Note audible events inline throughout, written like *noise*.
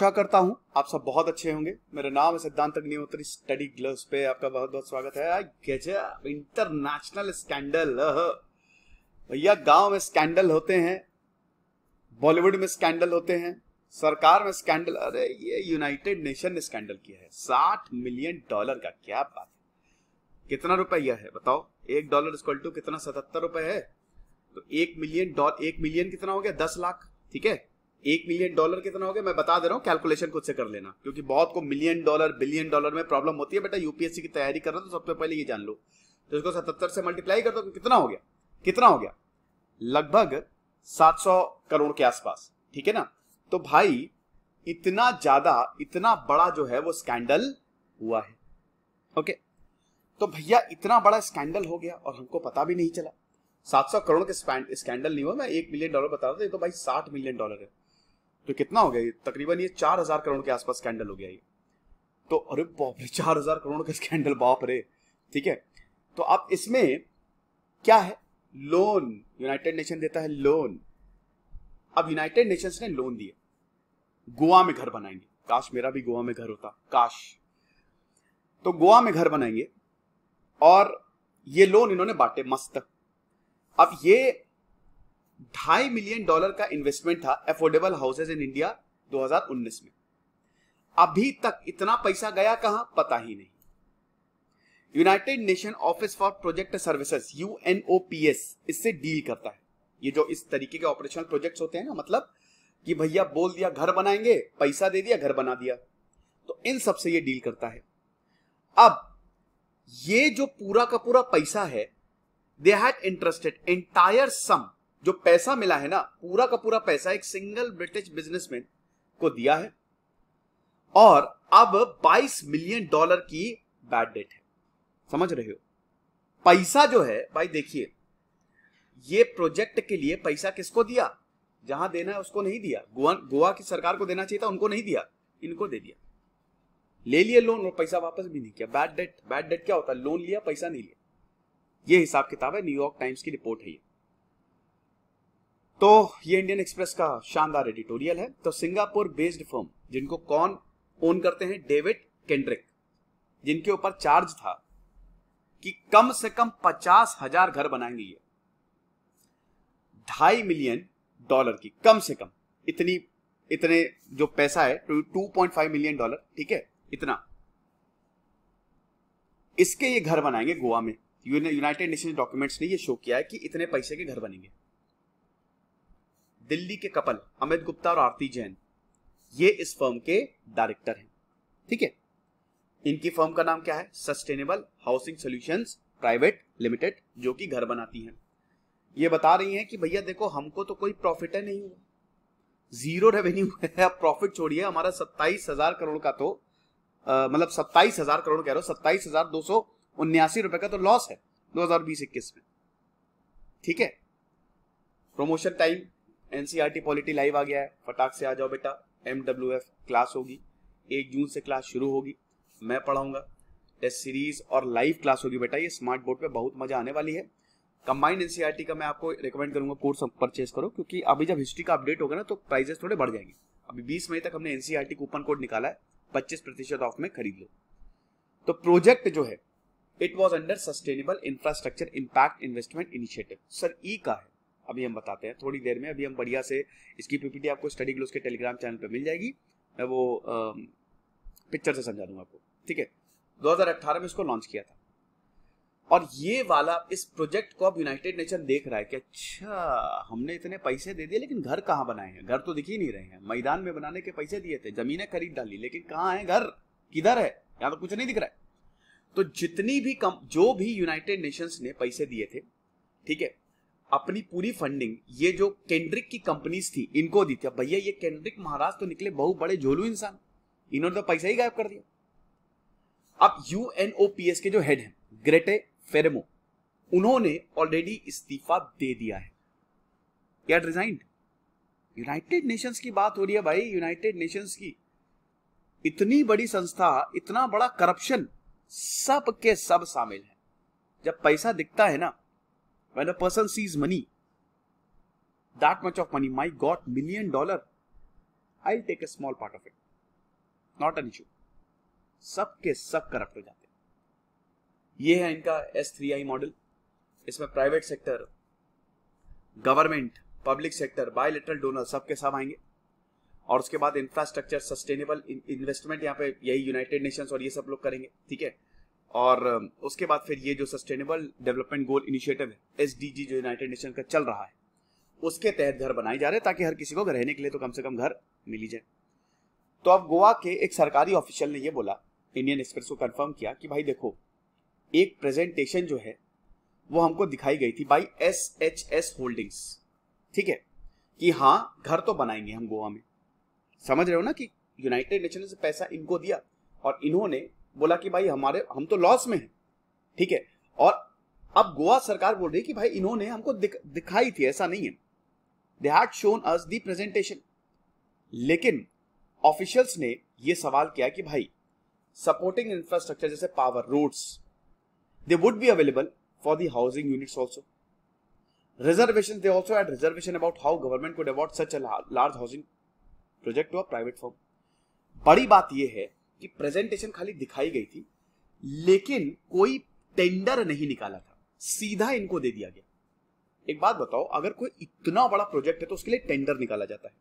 आशा करता हूँ आप सब बहुत अच्छे होंगे मेरा नाम है सिद्धांत अग्निहोत्री स्टडी ग्लव्स पे आपका बहुत बहुत स्वागत है गजब इंटरनेशनल स्कैंडल भैया गांव में स्कैंडल होते हैं बॉलीवुड में स्कैंडल होते हैं सरकार में स्कैंडल अरे ये यूनाइटेड नेशन ने स्कैंडल किया है साठ मिलियन डॉलर का क्या बात है कितना रुपया है बताओ एक डॉलर इक्वल टू कितना सतहत्तर रुपए है तो एक मिलियन डॉलर एक मिलियन कितना हो गया दस लाख ठीक है एक मिलियन डॉलर कितना हो गया मैं बता दे रहा हूँ कैलकुलेशन खुद से कर लेना क्योंकि बहुत को मिलियन डॉलर बिलियन डॉलर में प्रॉब्लम होती है बेटा यूपीएससी की तैयारी कर रहा हो तो सबसे पहले ये जान लो तो इसको सतहत्तर से मल्टीप्लाई कर दो तो कितना हो गया कितना हो गया लगभग सात करोड़ के आसपास ठीक है ना तो भाई इतना ज्यादा इतना बड़ा जो है वो स्कैंडल हुआ है ओके तो भैया इतना बड़ा स्कैंडल हो गया और हमको पता भी नहीं चला 700 करोड़ के स्कैंडल नहीं हुआ मैं एक मिलियन डॉलर बता रहा था ये तो भाई 60 मिलियन डॉलर है तो कितना हो गया ये तकरीबन ये चार हजार करोड़ के आसपास स्कैंडल हो गया ये तो अरे बाप रे चार हजार करोड़ का स्कैंडल बाप रे ठीक है तो अब इसमें क्या है लोन यूनाइटेड नेशन देता है लोन अब यूनाइटेड नेशंस ने लोन दिए गोवा में घर बनाएंगे काश मेरा भी गोवा में घर होता काश तो गोवा में घर बनाएंगे और ये लोन इन्होंने बांटे मस्त अब ये ढाई मिलियन डॉलर का इन्वेस्टमेंट था एफोर्डेबल हाउसेज इन इंडिया 2019 में अभी तक इतना पैसा गया कहां पता ही नहीं United Nation office for project services UNOPS इससे डील करता है ये जो इस तरीके के ऑपरेशनल प्रोजेक्ट्स होते हैं ना मतलब कि भैया बोल दिया घर बनाएंगे पैसा दे दिया घर बना दिया तो इन सब से ये डील करता है अब ये जो पूरा का पूरा पैसा है they had interested entire sum जो पैसा मिला है ना पूरा का पूरा पैसा एक सिंगल ब्रिटिश बिजनेसमैन को दिया है और अब 22 मिलियन डॉलर की बैड डेट है समझ रहे हो पैसा जो है भाई देखिए ये प्रोजेक्ट के लिए पैसा किसको दिया जहां देना है उसको नहीं दिया गोवा गोवा की सरकार को देना चाहिए था उनको नहीं दिया इनको दे दिया ले लिए लोन और पैसा वापस भी नहीं किया बैड डेट बैड डेट क्या होता है लोन लिया पैसा नहीं लिया ये हिसाब किताब है न्यूयॉर्क टाइम्स की रिपोर्ट है ये तो ये इंडियन एक्सप्रेस का शानदार एडिटोरियल है तो सिंगापुर बेस्ड फर्म जिनको कौन ओन करते हैं डेविड केंड्रिक जिनके ऊपर चार्ज था कि कम से कम पचास हजार घर बनाएंगे ये ढाई मिलियन डॉलर की कम से कम इतनी इतने जो पैसा है two point five million dollar ठीक है इतना इसके ये घर बनाएंगे गोवा में यूनाइटेड नेशन डॉक्यूमेंट्स ने ये शो किया है कि इतने पैसे के घर बनेंगे दिल्ली के कपल अमित गुप्ता और आरती जैन ये इस फर्म के डायरेक्टर हैं ठीक है इनकी फर्म का नाम क्या है sustainable housing solutions private limited जो कि घर बनाती हैं ये बता रही हैं कि भैया देखो हमको तो कोई प्रॉफिट है नहीं जीरो रेवेन्यू है आप प्रॉफिट छोड़िए हमारा सत्ताईस हजार करोड़ का तो मतलब सत्ताईस हजार करोड़ कह रहे हो सत्ताईस हजार दो सौ उन्यासी रुपए का तो लॉस है दो हजार बीस इक्कीस में ठीक है promotion time NCR polity live आ गया है फटाक से आ जाओ बेटा एम क्लास होगी एक जून से क्लास शुरू होगी मैं पढ़ाऊंगा टेस्ट सीरीज और लाइव क्लास होगी बेटा ये स्मार्ट बोर्ड पे बहुत मजा आने वाली है कंबाइंड एनसीआरटी e का मैं आपको रिकमेंड करूंगा कोर्स परचेज करो क्योंकि अभी जब हिस्ट्री का अपडेट होगा ना तो प्राइजेस थोड़े बढ़ जाएंगे अभी बीस मई तक हमने एनसीआरटी कूपन कोड निकाला है पच्चीस प्रतिशत ऑफ में खरीद लो तो प्रोजेक्ट जो है it was under sustainable infrastructure impact investment initiative sir E e का है अभी हम बताते हैं थोड़ी देर में अभी हम बढ़िया से इसकी पीपीटी आपको स्टडी ग्लोस के टेलीग्राम चैनल पर मिल जाएगी मैं वो पिक्चर से समझा दूंगा आपको ठीक है 2018 में इसको लॉन्च किया था और ये वाला इस प्रोजेक्ट को अब यूनाइटेड नेशन देख रहा है कि अच्छा हमने इतने पैसे दे दिए लेकिन घर कहाँ बनाए हैं घर तो दिख ही नहीं रहे हैं मैदान में बनाने के पैसे दिए थे जमीनें खरीद डाली लेकिन कहाँ है घर किधर है यहाँ तो कुछ नहीं दिख रहा है तो जितनी भी कम जो भी यूनाइटेड नेशंस ने पैसे दिए थे ठीक है अपनी पूरी फंडिंग ये जो केंड्रिक की कंपनीज थी इनको दी थी भैया ये केंड्रिक महाराज तो निकले बहुत बड़े झोलू इंसान इन्होंने तो पैसा ही गायब कर दिया अब यूएनओपीएस के जो हेड है ग्रेटे फेरेमो उन्होंने ऑलरेडी इस्तीफा दे दिया है यूनाइटेड नेशंस की बात हो रही है भाई यूनाइटेड नेशंस की इतनी बड़ी संस्था इतना बड़ा करप्शन सब के सब शामिल है जब पैसा दिखता है ना when a person sees money, that much of money, my God, million dollar, I'll take a small part of it. Not an issue. सब के सब करप्ट हो जाते हैं ये है इनका एस थ्री आई मॉडल इसमें private sector government public sector bilateral donor सब के सब आएंगे और उसके बाद इंफ्रास्ट्रक्चर सस्टेनेबल इन्वेस्टमेंट यहाँ पे यही यूनाइटेड नेशंस और ये सब लोग करेंगे ठीक है और उसके बाद फिर ये जो सस्टेनेबल डेवलपमेंट गोल इनिशिएटिव है एस जो यूनाइटेड नेशन का चल रहा है उसके तहत घर बनाए जा रहे हैं ताकि हर किसी को रहने के लिए तो कम से कम घर मिली जाए तो अब गोवा के एक सरकारी ऑफिशियल ने ये बोला इंडियन एक्सप्रेस को कंफर्म किया कि भाई देखो एक प्रेजेंटेशन जो है वो हमको दिखाई गई थी by S H S holdings ठीक है कि हाँ घर तो बनाएंगे हम गोवा में समझ रहे हो ना कि यूनाइटेड नेशन ने से पैसा इनको दिया और इन्होंने बोला कि भाई हमारे हम तो लॉस में हैं ठीक है और अब गोवा सरकार बोल रही है कि भाई इन्होंने हमको दिख, दिखाई थी ऐसा नहीं है they had shown us the presentation लेकिन ऑफिशियल्स ने ये सवाल किया कि भाई सपोर्टिंग इंफ्रास्ट्रक्चर जैसे power roads they would be available for the housing units also reservation they also had reservation about how government could award such a large housing project to a private बड़ी बात यह है कि presentation खाली दिखाई गई थी लेकिन कोई टेंडर नहीं निकाला था सीधा इनको दे दिया गया एक बात बताओ अगर कोई इतना बड़ा प्रोजेक्ट है तो उसके लिए टेंडर निकाला जाता है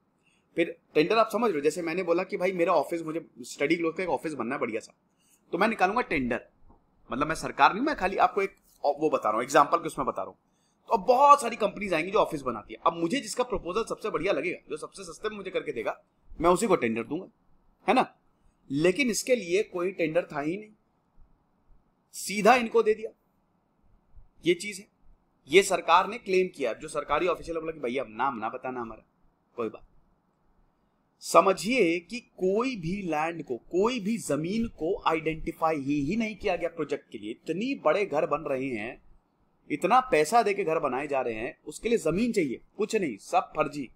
फिर टेंडर आप समझ लो जैसे मैंने बोला कि भाई मेरा ऑफिस मुझे स्टडी ग्लोथ का एक ऑफिस बनना बढ़िया सा तो मैं निकालूंगा टेंडर मतलब मैं सरकार नहीं मैं खाली आपको एक वो बता रहा हूँ एग्जाम्पल के उसमें बता रहा हूँ तो अब बहुत सारी कंपनीज आएंगी जो ऑफिस बनाती है अब मुझे जिसका प्रपोजल सबसे बढ़िया लगेगा जो सबसे सस्ते में मुझे करके देगा मैं उसी को टेंडर दूंगा है ना लेकिन इसके लिए कोई टेंडर था ही नहीं सीधा इनको दे दिया ये चीज है ये सरकार ने क्लेम किया जो सरकारी ऑफिशियल बोला कि भैया नाम ना बताना हमारा कोई बात समझिए कि कोई भी लैंड को कोई भी जमीन को आइडेंटिफाई ही, ही नहीं किया गया प्रोजेक्ट के लिए इतनी बड़े घर बन रहे हैं इतना पैसा दे के घर बनाए जा रहे हैं उसके लिए जमीन चाहिए कुछ नहीं सब फर्जी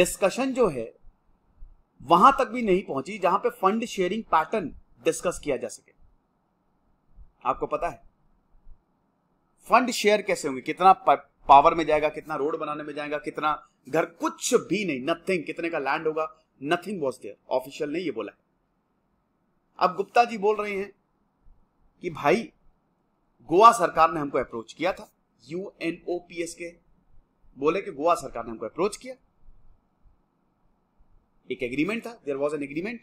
डिस्कशन जो है वहां तक भी नहीं पहुंची जहां पे फंड शेयरिंग पैटर्न डिस्कस किया जा सके आपको पता है फंड शेयर कैसे होंगे कितना पावर में जाएगा कितना रोड बनाने में जाएगा कितना घर कुछ भी नहीं नथिंग कितने का लैंड होगा नथिंग वॉज देयर ऑफिशियल ने ये बोला है अब गुप्ता जी बोल रहे हैं कि भाई गोवा सरकार ने हमको अप्रोच किया था यूएनओपीएस के बोले कि गोवा सरकार ने हमको अप्रोच किया एक एग्रीमेंट था there was an agreement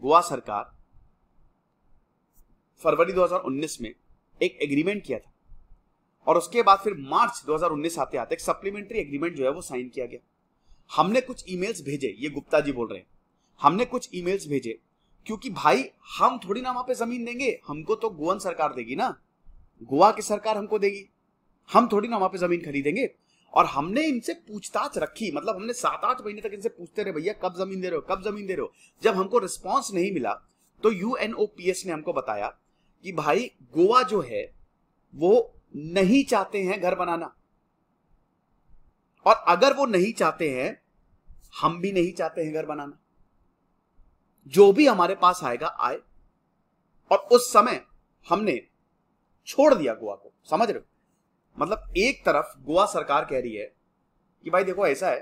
Goa सरकार फरवरी 2019 में एक एग्रीमेंट किया था और उसके बाद फिर मार्च 2019 आते आते एक सप्लीमेंट्री एग्रीमेंट जो है वो साइन किया गया हमने कुछ ईमेल्स भेजे ये गुप्ता जी बोल रहे हैं हमने कुछ ईमेल्स भेजे क्योंकि भाई हम थोड़ी ना वहां पे जमीन देंगे हमको तो गोवन सरकार देगी ना गोवा की सरकार हमको देगी हम थोड़ी ना वहां पे जमीन खरीदेंगे और हमने इनसे पूछताछ रखी मतलब हमने सात आठ महीने तक इनसे पूछते रहे भैया कब जमीन दे रहे हो कब जमीन दे रहे हो जब हमको रिस्पॉन्स नहीं मिला तो यू ने हमको बताया कि भाई गोवा जो है वो नहीं चाहते हैं घर बनाना और अगर वो नहीं चाहते हैं हम भी नहीं चाहते हैं घर बनाना जो भी हमारे पास आएगा आए और उस समय हमने छोड़ दिया गोवा को समझ रहे हो मतलब एक तरफ गोवा सरकार कह रही है कि भाई देखो ऐसा है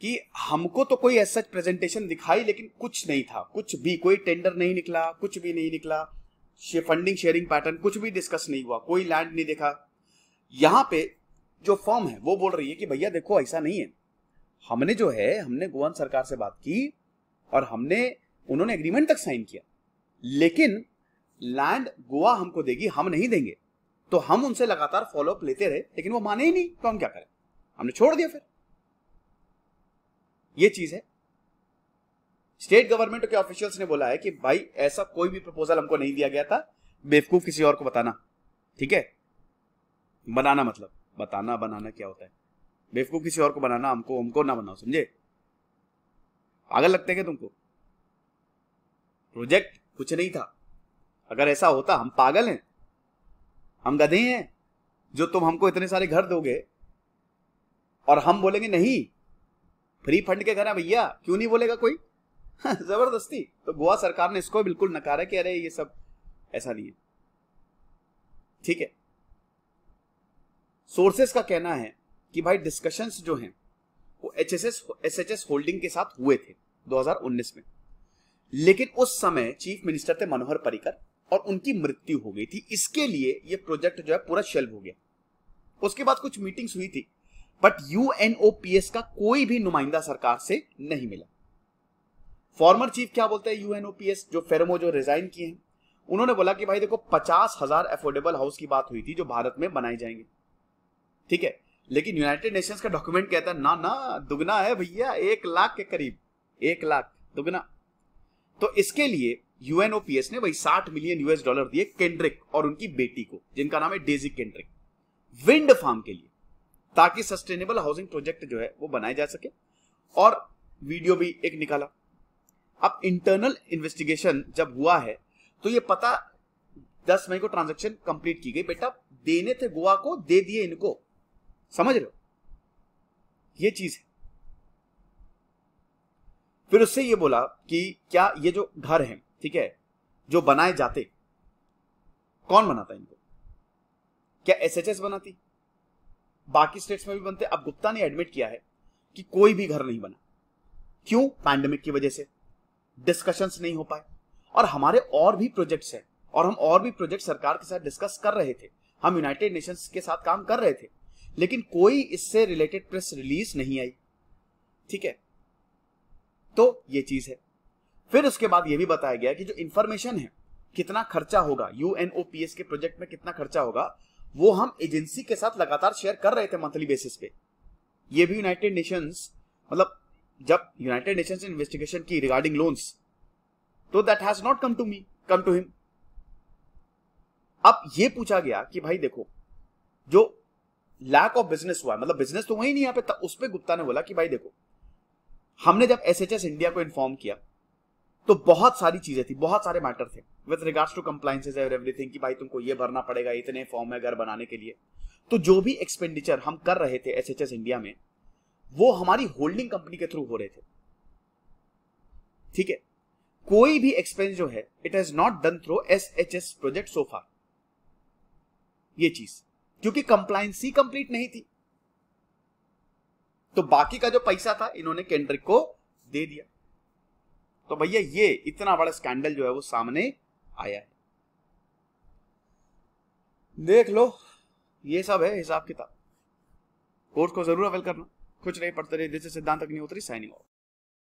कि हमको तो कोई ऐसा प्रेजेंटेशन दिखाई लेकिन कुछ नहीं था कुछ भी कोई टेंडर नहीं निकला कुछ भी नहीं निकला फंडिंग शेयरिंग पैटर्न कुछ भी डिस्कस नहीं हुआ कोई लैंड नहीं देखा यहां पे जो फॉर्म है वो बोल रही है कि भैया देखो ऐसा नहीं है हमने जो है हमने गोवन सरकार से बात की और हमने उन्होंने एग्रीमेंट तक साइन किया लेकिन लैंड गोवा हमको देगी हम नहीं देंगे तो हम उनसे लगातार फॉलोअप लेते रहे लेकिन वो माने ही नहीं तो हम क्या करें हमने छोड़ दिया फिर ये चीज है स्टेट गवर्नमेंट के ऑफिशियल्स ने बोला है कि भाई ऐसा कोई भी प्रपोजल हमको नहीं दिया गया था बेवकूफ किसी और को बताना ठीक है बनाना मतलब बताना बनाना क्या होता है बेवकूफ किसी और को बनाना हमको हमको ना बनाओ समझे पागल लगते हैं क्या तुमको प्रोजेक्ट कुछ नहीं था अगर ऐसा होता हम पागल हैं हम गधे हैं जो तुम हमको इतने सारे घर दोगे और हम बोलेंगे नहीं फ्री फंड के घर है भैया क्यों नहीं बोलेगा कोई *laughs* जबरदस्ती तो गोवा सरकार ने इसको बिल्कुल नकारा कि अरे ये सब ऐसा नहीं है ठीक है सोर्सेस का कहना है कि भाई डिस्कशंस जो हैं वो एच एस होल्डिंग के साथ हुए थे 2019 में लेकिन उस समय चीफ मिनिस्टर थे मनोहर पर्रिकर और उनकी मृत्यु हो गई थी इसके लिए ये प्रोजेक्ट जो है पूरा शेल्व हो गया उसके बाद कुछ मीटिंग्स हुई थी बट यूएनओपीएस का कोई भी नुमाइंदा सरकार से नहीं मिला फॉर्मर चीफ क्या बोलते हैं यूएनओपीएस जो फेरमो जो रिजाइन किए हैं उन्होंने बोला कि भाई देखो पचास हजार अफोर्डेबल हाउस की बात हुई थी जो भारत में बनाए जाएंगे ठीक है लेकिन यूनाइटेड नेशंस का डॉक्यूमेंट कहता है ना ना दुगना है भैया एक लाख के करीब एक लाख दुगना तो इसके लिए यूएनओपीएस ने वही साठ मिलियन यूएस डॉलर दिए केंड्रिक और उनकी बेटी को जिनका नाम है डेजी केंड्रिक विंड फार्म के लिए ताकि सस्टेनेबल हाउसिंग प्रोजेक्ट जो है वो बनाए जा सके और वीडियो भी एक निकाला अब इंटरनल इन्वेस्टिगेशन जब हुआ है तो ये पता 10 मई को ट्रांजैक्शन कंप्लीट की गई बेटा देने थे गोवा को दे दिए इनको समझ रहे हो ये चीज है फिर उससे ये बोला कि क्या ये जो घर है ठीक है जो बनाए जाते कौन बनाता इनको क्या एसएचएस बनाती बाकी स्टेट्स में भी बनते अब गुप्ता ने एडमिट किया है कि कोई भी घर नहीं बना क्यों पैंडेमिक की वजह से डिस्कशंस नहीं हो पाए और हमारे और भी प्रोजेक्ट्स हैं और हम और भी प्रोजेक्ट सरकार के साथ डिस्कस कर रहे थे हम यूनाइटेड नेशंस के साथ काम कर रहे थे लेकिन कोई इससे रिलेटेड प्रेस रिलीज नहीं आई ठीक है तो ये चीज है फिर उसके बाद यह भी बताया गया कि जो इन्फॉर्मेशन है कितना खर्चा होगा यूएनओपीएस के प्रोजेक्ट में कितना खर्चा होगा वो हम एजेंसी के साथ लगातार शेयर कर रहे थे मंथली बेसिस पे ये भी यूनाइटेड नेशंस मतलब जब यूनाइटेड नेशंस इन्वेस्टिगेशन की रिगार्डिंग लोन्स तो that has not come to me come to him अब ये पूछा गया कि भाई देखो जो लैक ऑफ बिजनेस हुआ मतलब बिजनेस तो वही नहीं यहां पे उस पर गुप्ता ने बोला कि भाई देखो हमने जब एस इंडिया को इन्फॉर्म किया तो बहुत सारी चीजें थी बहुत सारे मैटर थे with regards to compliances ever everything कि भाई तुमको ये भरना पड़ेगा इतने फॉर्म है घर बनाने के लिए तो जो भी एक्सपेंडिचर हम कर रहे थे एस एच एस इंडिया में वो हमारी होल्डिंग कंपनी के थ्रू हो रहे थे ठीक है कोई भी एक्सपेंस जो है it has not done through S H S project so far ये चीज क्योंकि कंप्लाइंस ही कंप्लीट नहीं थी तो बाकी का जो पैसा था इन्होंने केंड्रिक को दे दिया तो भैया ये इतना बड़ा स्कैंडल जो है वो सामने आया है देख लो ये सब है हिसाब किताब कोर्स को जरूर अवेल करना कुछ नहीं पढ़ते रहे जैसे सिद्धांत अग्निहोत्री साइनिंग ऑफ